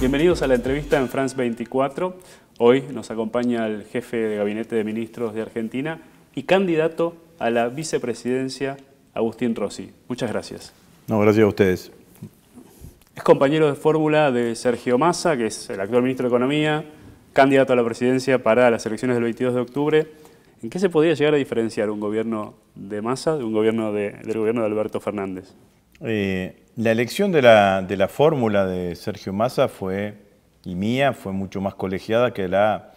Bienvenidos a la entrevista en France 24. Hoy nos acompaña el jefe de gabinete de ministros de Argentina y candidato a la vicepresidencia, Agustín Rossi. Muchas gracias. No, gracias a ustedes. Es compañero de fórmula de Sergio Massa, que es el actual ministro de Economía, candidato a la presidencia para las elecciones del 22 de octubre. ¿En qué se podía llegar a diferenciar un gobierno de Massa de un gobierno del gobierno de Alberto Fernández? Eh, la elección de la, fórmula de Sergio Massa fue, y mía, fue mucho más colegiada que la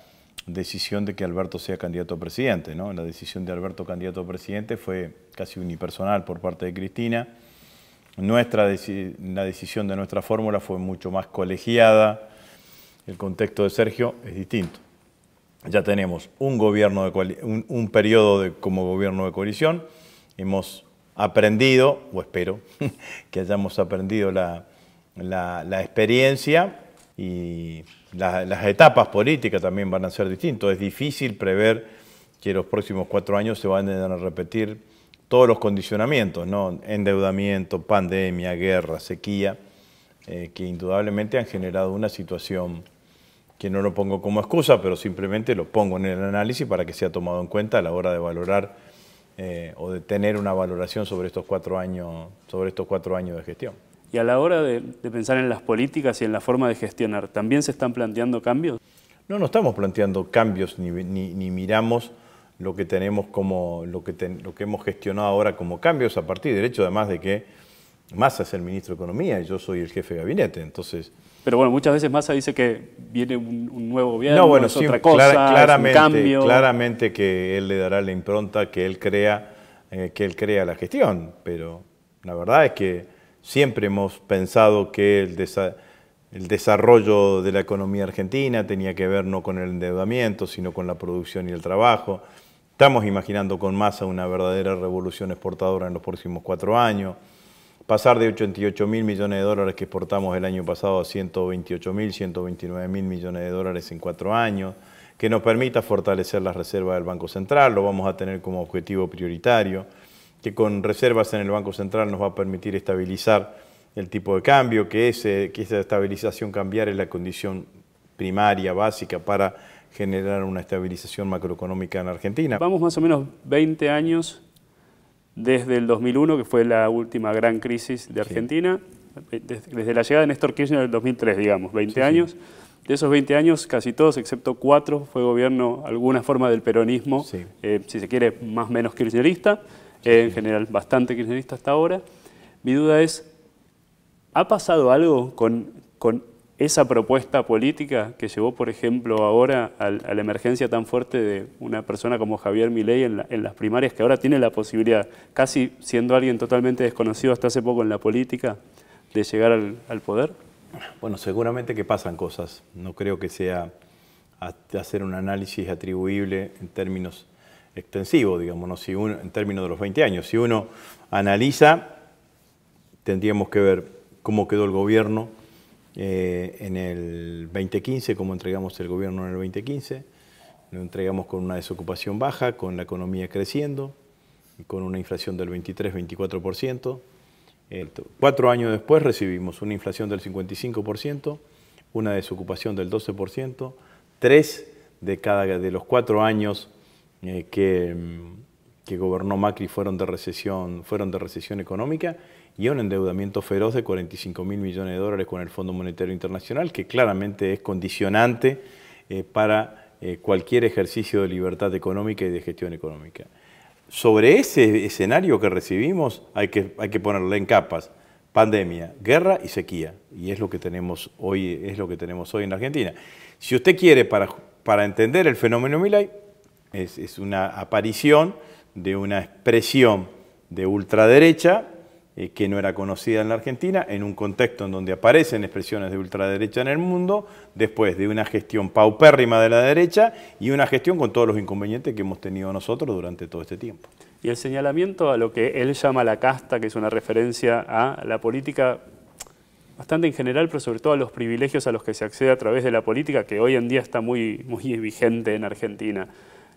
decisión de que Alberto sea candidato a presidente. ¿no? La decisión de Alberto candidato a presidente fue casi unipersonal por parte de Cristina. Nuestra, la decisión de nuestra fórmula fue mucho más colegiada. El contexto de Sergio es distinto. Ya tenemos un, gobierno de, un, un periodo de, como gobierno de coalición. Hemos aprendido, o espero que hayamos aprendido la, experiencia y las etapas políticas también van a ser distintas. Es difícil prever que los próximos cuatro años se van a repetir todos los condicionamientos, ¿no? endeudamiento, pandemia, guerra, sequía, eh, que indudablemente han generado una situación que no lo pongo como excusa, pero simplemente lo pongo en el análisis para que sea tomado en cuenta a la hora de valorar eh, o de tener una valoración sobre estos cuatro años, sobre estos cuatro años de gestión. Y a la hora de, pensar en las políticas y en la forma de gestionar, ¿también se están planteando cambios? No, no estamos planteando cambios ni, ni, miramos lo que tenemos como lo que, lo que hemos gestionado ahora como cambios a partir del hecho además de que Massa es el ministro de Economía y yo soy el jefe de gabinete. Entonces, pero bueno, muchas veces Massa dice que viene un, nuevo gobierno, no, es otra cosa, claramente, un cambio. Claramente que él le dará la impronta que él crea, eh, que él crea la gestión, pero la verdad es que siempre hemos pensado que el, el desarrollo de la economía argentina tenía que ver no con el endeudamiento, sino con la producción y el trabajo. Estamos imaginando con Massa una verdadera revolución exportadora en los próximos cuatro años pasar de 88 mil millones de dólares que exportamos el año pasado a 128 mil, 129 mil millones de dólares en cuatro años, que nos permita fortalecer las reservas del Banco Central, lo vamos a tener como objetivo prioritario, que con reservas en el Banco Central nos va a permitir estabilizar el tipo de cambio, que, ese, que esa estabilización cambiar es la condición primaria, básica, para generar una estabilización macroeconómica en Argentina. Vamos más o menos 20 años desde el 2001, que fue la última gran crisis de Argentina, eh, desde, la llegada de Néstor Kirchner en el 2003, digamos, 20 años. De esos 20 años, casi todos, excepto cuatro, fue gobierno, alguna forma del peronismo, eh, si se quiere, más o menos kirchnerista, eh, en general bastante kirchnerista hasta ahora. Mi duda es, ¿ha pasado algo con, con esa propuesta política que llevó, por ejemplo, ahora a, la emergencia tan fuerte de una persona como Javier Milei en, las primarias, que ahora tiene la posibilidad, casi siendo alguien totalmente desconocido hasta hace poco en la política, de llegar al, poder? Bueno, seguramente que pasan cosas. No creo que sea hacer un análisis atribuible en términos extensivos, digamos, si en términos de los 20 años. Si uno analiza, tendríamos que ver cómo quedó el gobierno, eh, en el 2015, como entregamos el gobierno en el 2015. Lo entregamos con una desocupación baja, con la economía creciendo, con una inflación del 23-24%. cuatro años después recibimos una inflación del 55%, una desocupación del 12%, tres de cada de los cuatro años eh, que mm, que gobernó Macri fueron de recesión, fueron de recesión económica y un endeudamiento feroz de 45 mil millones de dólares con el Fondo Monetario Internacional, que claramente es condicionante eh, para eh, cualquier ejercicio de libertad económica y de gestión económica. Sobre ese escenario que recibimos hay que, hay que ponerle en capas pandemia, guerra y sequía, y es lo que tenemos hoy, es lo que tenemos hoy en Argentina. Si usted quiere para, entender el fenómeno Milay, es, es una aparición de una expresión de ultraderecha eh, que no era conocida en la Argentina, en un contexto en donde aparecen expresiones de ultraderecha en el mundo, después de una gestión paupérrima de la derecha y una gestión con todos los inconvenientes que hemos tenido nosotros durante todo este tiempo. Y el señalamiento a lo que él llama la casta, que es una referencia a la política bastante en general, pero sobre todo a los privilegios a los que se accede a través de la política, que hoy en día está muy, muy vigente en Argentina.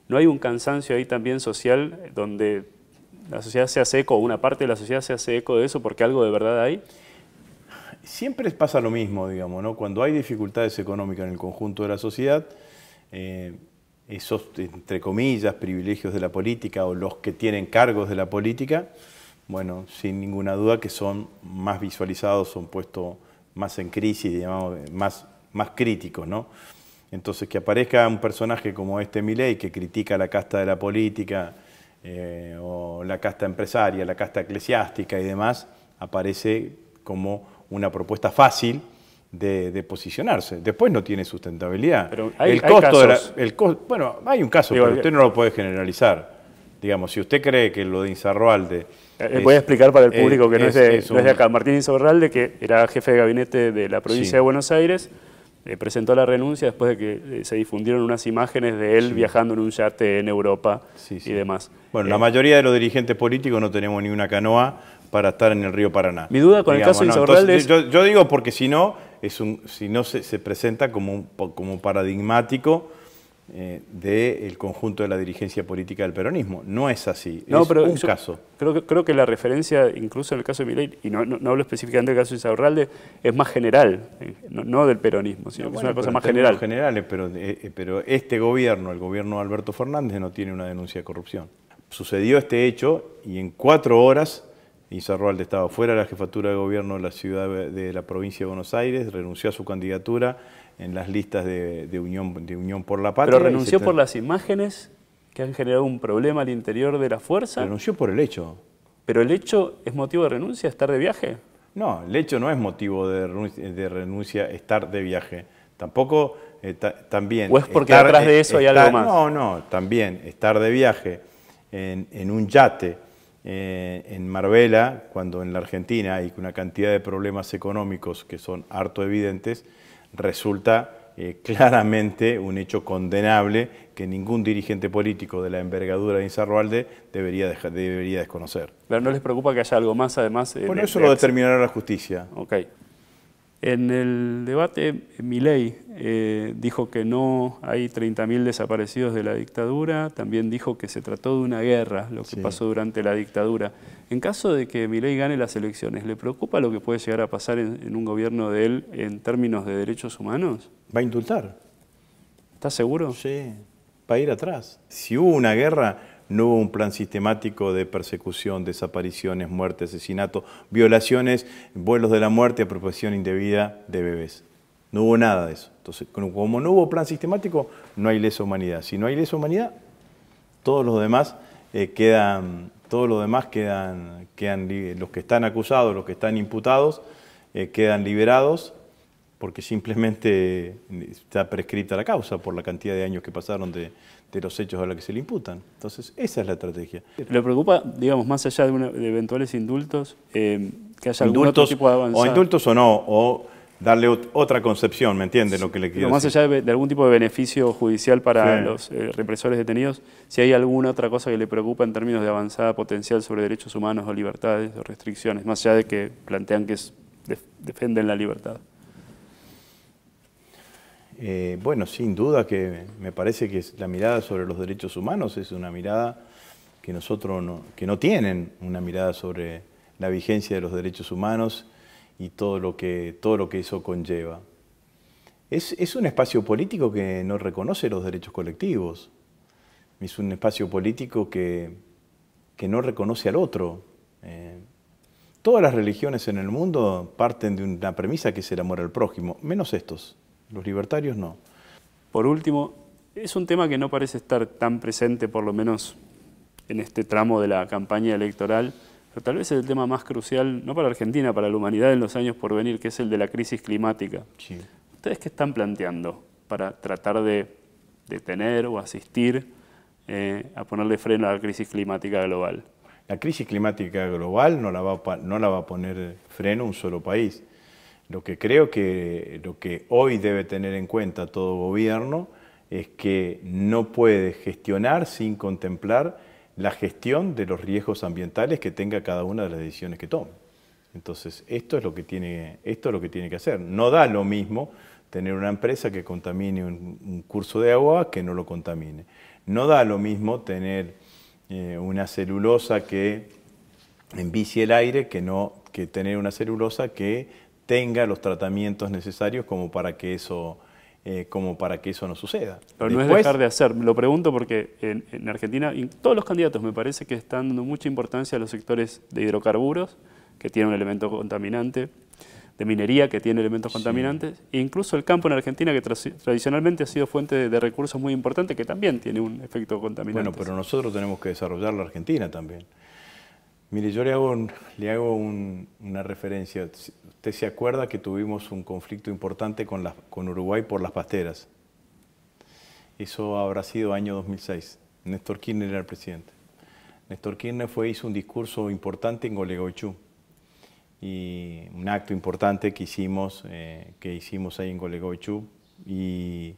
¿No hay un cansancio ahí también social donde la sociedad se hace eco, una parte de la sociedad se hace eco de eso porque algo de verdad hay? Siempre pasa lo mismo, digamos, ¿no? Cuando hay dificultades económicas en el conjunto de la sociedad, eh, esos, entre comillas, privilegios de la política o los que tienen cargos de la política, bueno, sin ninguna duda que son más visualizados, son puestos más en crisis, digamos, más, más críticos, ¿no? Entonces, que aparezca un personaje como este Milei que critica la casta de la política eh, o la casta empresaria, la casta eclesiástica y demás, aparece como una propuesta fácil de, posicionarse. Después no tiene sustentabilidad. Pero hay, el costo bueno, hay un caso, pero usted no lo puede generalizar. Digamos, si usted cree que lo de Inzarroalde... Eh, eh, voy a explicar para el público que no es, de, acá. Martín Inzarroalde, que era jefe de gabinete de la provincia de Buenos Aires, eh, presentó la renuncia después de que eh, se difundieron unas imágenes de él viajando en un yate en Europa y demás. Bueno, eh, la mayoría de los dirigentes políticos no tenemos ni una canoa para estar en el río Paraná. Mi duda con el caso de es... yo, digo porque si no, es un, si no se, presenta como, como paradigmático eh, del conjunto de la dirigencia política del peronismo. No es así, no, es un caso. Creo que, creo que la referencia, incluso en el caso de Milei, y no, no, hablo específicamente del caso de Isaurralde, es más general, eh, no, del peronismo, sino que es una cosa más general. generales, pero, eh, pero este gobierno, el gobierno de Alberto Fernández, no tiene una denuncia de corrupción. Sucedió este hecho y en cuatro horas y de estado fuera de la jefatura de gobierno de la ciudad de la provincia de Buenos Aires, renunció a su candidatura en las listas de, Unión, por la Patria. Pero renunció por las imágenes que han generado un problema al interior de la fuerza. Renunció por el hecho. ¿Pero el hecho es motivo de renuncia, estar de viaje? No, el hecho no es motivo de renuncia, estar de viaje. Tampoco, eh, también... ¿O es porque atrás detrás de eso hay algo más? No, no, también estar de viaje en un yate eh, en Marbella, cuando en la Argentina hay una cantidad de problemas económicos que son harto evidentes, resulta eh, claramente un hecho condenable que ningún dirigente político de la envergadura de Inzarroalde debería, debería desconocer. Pero ¿No les preocupa que haya algo más además? Eh, bueno, eso lo determinará la justicia. ¿ok? En el debate, Milei eh, dijo que no hay 30.000 desaparecidos de la dictadura, también dijo que se trató de una guerra, lo que pasó durante la dictadura. En caso de que Milei gane las elecciones, ¿le preocupa lo que puede llegar a pasar en, en un gobierno de él en términos de derechos humanos? Va a indultar. ¿Estás seguro? Sí, va a ir atrás. Si hubo una guerra, no hubo un plan sistemático de persecución, desapariciones, muerte, asesinato, violaciones, vuelos de la muerte, apropiación indebida de bebés. No hubo nada de eso. Entonces, como no hubo plan sistemático, no hay lesa humanidad. Si no hay lesa humanidad, todos los demás eh, quedan, todos los demás quedan, quedan, los que están acusados, los que están imputados, eh, quedan liberados porque simplemente eh, está prescrita la causa por la cantidad de años que pasaron de, los hechos a los que se le imputan. Entonces, esa es la estrategia. ¿Le preocupa, digamos, más allá de, eventuales indultos, eh, que haya algún otro tipo de avanzada? O indultos o no, o darle otra concepción, ¿me entienden lo que le quiero más allá de, algún tipo de beneficio judicial para los eh, represores detenidos, si hay alguna otra cosa que le preocupa en términos de avanzada potencial sobre derechos humanos o libertades o restricciones, más allá de que plantean que es, defienden la libertad. Eh, bueno, sin duda que me parece que la mirada sobre los derechos humanos es una mirada que nosotros no, que no tienen una mirada sobre la vigencia de los derechos humanos y todo lo que, todo lo que eso conlleva. Es, un espacio político que no reconoce los derechos colectivos, es un espacio político que, que no reconoce al otro. Eh, todas las religiones en el mundo parten de una premisa que es el amor al prójimo, menos estos los libertarios no. Por último, es un tema que no parece estar tan presente, por lo menos en este tramo de la campaña electoral, pero tal vez es el tema más crucial, no para Argentina, para la humanidad en los años por venir, que es el de la crisis climática. ¿Ustedes qué están planteando para tratar de detener o asistir eh, a ponerle freno a la crisis climática global? La crisis climática global no la va, no la va a poner freno un solo país. Lo que creo que lo que hoy debe tener en cuenta todo gobierno es que no puede gestionar sin contemplar la gestión de los riesgos ambientales que tenga cada una de las decisiones que tome. Entonces, esto es lo que tiene, esto lo que, tiene que hacer. No da lo mismo tener una empresa que contamine un, curso de agua que no lo contamine. No da lo mismo tener eh, una celulosa que envicie el aire que, no, que tener una celulosa que tenga los tratamientos necesarios como para que eso, eh, como para que eso no suceda. Pero no es dejar de hacer, lo pregunto porque en, Argentina todos los candidatos me parece que están dando mucha importancia a los sectores de hidrocarburos, que tienen un elemento contaminante, de minería que tiene elementos contaminantes, e incluso el campo en Argentina, que tradicionalmente ha sido fuente de, recursos muy importante, que también tiene un efecto contaminante. Bueno, pero nosotros tenemos que desarrollar la Argentina también. Mire, yo le hago, una referencia. Usted se acuerda que tuvimos un conflicto importante con, con Uruguay por las pasteras. Eso habrá sido año 2006. Néstor Kirchner era el presidente. Néstor Kirchner fue, hizo un discurso importante en Golegoichú y un acto importante que hicimos, eh, que hicimos ahí en Golegoichú y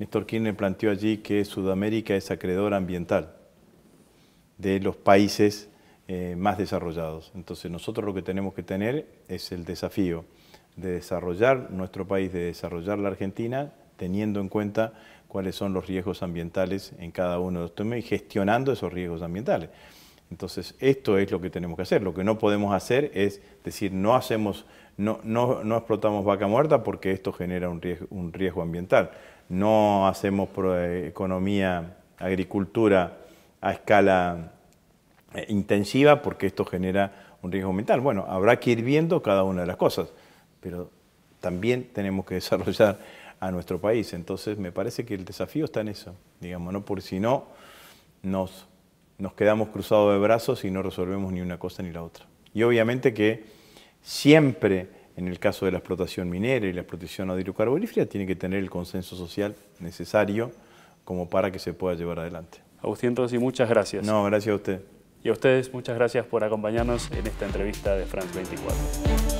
Néstor Kirchner planteó allí que Sudamérica es acreedora ambiental de los países eh, más desarrollados. Entonces nosotros lo que tenemos que tener es el desafío de desarrollar nuestro país, de desarrollar la Argentina, teniendo en cuenta cuáles son los riesgos ambientales en cada uno de los temas y gestionando esos riesgos ambientales. Entonces, esto es lo que tenemos que hacer. Lo que no podemos hacer es decir, no hacemos, no, no, explotamos vaca muerta porque esto genera un riesgo, un riesgo ambiental. No hacemos eh, economía, agricultura a escala eh, intensiva porque esto genera un riesgo mental. Bueno, habrá que ir viendo cada una de las cosas, pero también tenemos que desarrollar a nuestro país. Entonces me parece que el desafío está en eso, digamos, ¿no? por si no, nos, nos quedamos cruzados de brazos y no resolvemos ni una cosa ni la otra. Y obviamente que siempre, en el caso de la explotación minera y la explotación hidrocarburífera, tiene que tener el consenso social necesario como para que se pueda llevar adelante. Agustín Rossi, muchas gracias. No, gracias a usted. Y a ustedes muchas gracias por acompañarnos en esta entrevista de France 24.